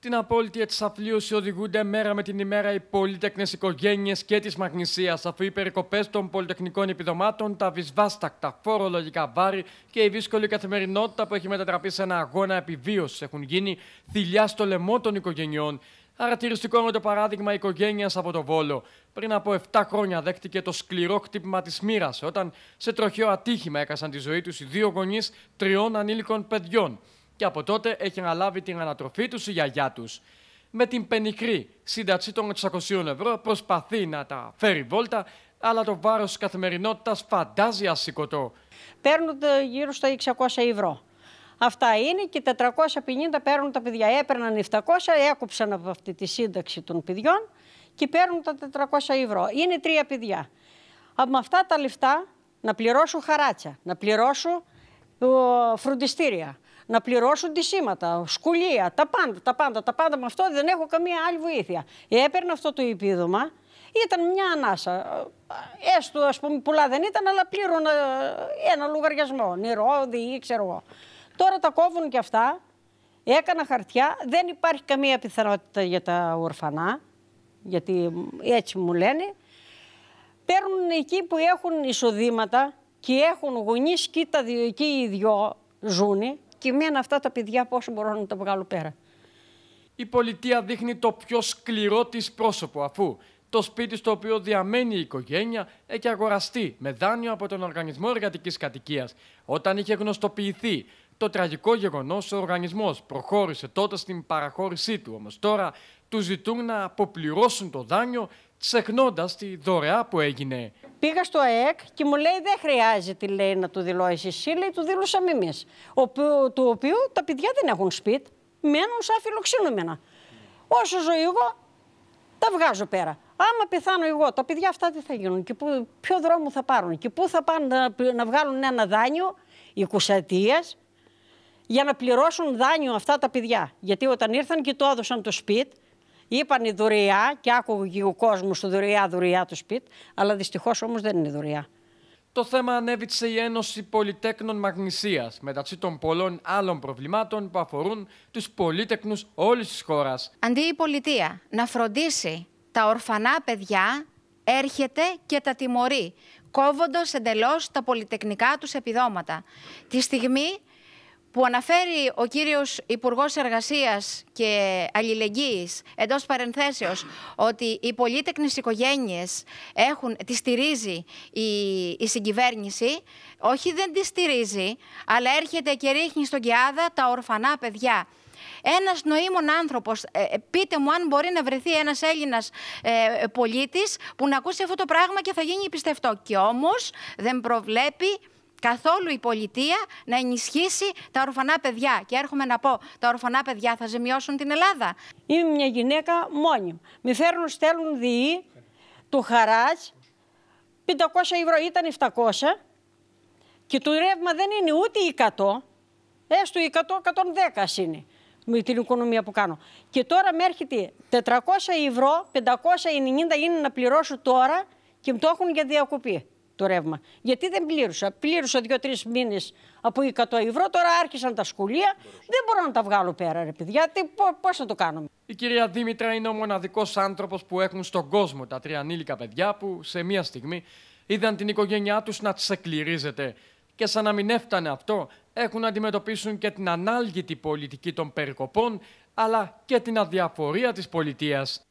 Την απόλυτη εξαφλίωση οδηγούνται μέρα με την ημέρα οι πολυτεκνέ οικογένειες και της Μαγνησίας, αφού οι περικοπές των πολυτεχνικών επιδομάτων, τα βυσβάστακτα φορολογικά βάρη και η δύσκολη καθημερινότητα που έχει μετατραπεί σε ένα αγώνα επιβίωσης έχουν γίνει θηλιά στο λαιμό των οικογενειών. Χαρακτηριστικό είναι το παράδειγμα οικογένειας από το Βόλο. Πριν από 7 χρόνια δέχτηκε το σκληρό χτύπημα της μοίρας, όταν σε τροχαίο ατύχημα έκασαν τη ζωή τους οι δύο γονείς τριών ανήλικων παιδιών και από τότε έχει αναλάβει την ανατροφή τους η γιαγιά τους. Με την πενικρή σύνταξη των 600 ευρώ προσπαθεί να τα φέρει βόλτα, αλλά το βάρος τη καθημερινότητας φαντάζει ασηκωτό. Παίρνουν γύρω στα 600 ευρώ. Αυτά είναι και 450 παίρνουν τα παιδιά. Έπαιρναν 700, έκοψαν από αυτή τη σύνταξη των παιδιών και παίρνουν τα 400 ευρώ. Είναι τρία παιδιά. Από αυτά τα λεφτά να πληρώσουν χαράτσα, να πληρώσουν φροντιστήρια, να πληρώσουν τη σήματα, σκουλία, τα πάντα, τα πάντα, τα πάντα. Με αυτό δεν έχω καμία άλλη βοήθεια. Έπαιρνα αυτό το επίδομα, ήταν μια ανάσα. Έστω, ας πούμε, πολλά δεν ήταν, αλλά πλήρωνα ένα λογαριασμό, νερό, ή ξέρω εγώ. Τώρα τα κόβουν και αυτά, έκανα χαρτιά, δεν υπάρχει καμία πιθανότητα για τα ορφανά, γιατί έτσι μου λένε. Παίρνουν εκεί που έχουν εισοδήματα και έχουν γονείς και τα εκεί οι δυο ζούνε, και μένα αυτά τα παιδιά πόσο μπορώ να τα βγάλω πέρα. Η πολιτεία δείχνει το πιο σκληρό της πρόσωπο αφού το σπίτι στο οποίο διαμένει η οικογένεια έχει αγοραστεί με δάνειο από τον Οργανισμό Εργατικής Κατοικίας. Όταν είχε γνωστοποιηθεί το τραγικό γεγονός, ο οργανισμός προχώρησε τότε στην παραχώρησή του. Όμως τώρα τους ζητούν να αποπληρώσουν το δάνειο, ξεχνώντας τη δωρεά που έγινε. Πήγα στο ΑΕΚ και μου λέει: Δεν χρειάζεται λέει, να του δηλώσει εσύ, λέει, του δήλωσαμε εμεί. Του οποίου τα παιδιά δεν έχουν σπίτι, μένουν σαν φιλοξενούμενα. Όσο ζω εγώ, τα βγάζω πέρα. Άμα πιθανώ εγώ, τα παιδιά αυτά τι θα γίνουν και ποιο δρόμο θα πάρουν και πού θα πάνε να, βγάλουν ένα δάνειο 20 αιτίας, για να πληρώσουν δάνειο αυτά τα παιδιά. Γιατί όταν ήρθαν και το έδωσαν το σπιτ, είπαν η δωρεά και άκουγε ο κόσμος το δωρεά, δωρεά το σπιτ, αλλά δυστυχώς όμως δεν είναι δωρεά. Το θέμα ανέβησε η Ένωση Πολυτέκνων Μαγνησίας μεταξύ των πολλών άλλων προβλημάτων που αφορούν τους πολίτεκνους όλης της χώρας. Αντί η πολιτεία να φροντίσει τα ορφανά παιδιά, έρχεται και τα τιμωρεί, κόβοντας εντελώς τα πολυτεκνικά τους επιδόματα. Τη στιγμή που αναφέρει ο κύριος Υπουργός Εργασίας και Αλληλεγγύης εντός παρενθέσεως ότι οι πολίτεκνες οικογένειες έχουν, τη στηρίζει η, η συγκυβέρνηση όχι δεν τη στηρίζει αλλά έρχεται και ρίχνει στον Κιάδα τα ορφανά παιδιά. Ένας νοήμων άνθρωπος, ε, ε, πείτε μου αν μπορεί να βρεθεί ένας Έλληνας ε, πολίτης που να ακούσει αυτό το πράγμα και θα γίνει πιστευτό. Και όμως δεν προβλέπει καθόλου η πολιτεία να ενισχύσει τα ορφανά παιδιά. Και έρχομαι να πω, τα ορφανά παιδιά θα ζημιώσουν την Ελλάδα. Είμαι μια γυναίκα μόνη. Με φέρνουν, στέλνουν διή του Χαράτς, 500 ευρώ ήταν 700 και το ρεύμα δεν είναι ούτε 100, έστω 100-110 είναι με την οικονομία που κάνω. Και τώρα με έρχεται 400 ευρώ, 590 είναι να πληρώσω τώρα και το έχουν για διακοπή το ρεύμα. Γιατί δεν πλήρωσα. Πλήρωσα δύο-τρει μήνες από 100 ευρώ, τώρα άρχισαν τα σχολεία. Μπορούσα. Δεν μπορώ να τα βγάλω πέρα, ρε παιδιά. Πώ θα το κάνουμε. Η κυρία Δήμητρα είναι ο μοναδικός άνθρωπος που έχουν στον κόσμο τα τρία ανήλικα παιδιά που σε μία στιγμή είδαν την οικογένειά τους να ξεκληρίζεται. Και σαν να μην έφτανε αυτό, έχουν να αντιμετωπίσουν και την ανάλγητη πολιτική των περικοπών, αλλά και την αδιαφορία της πολιτείας.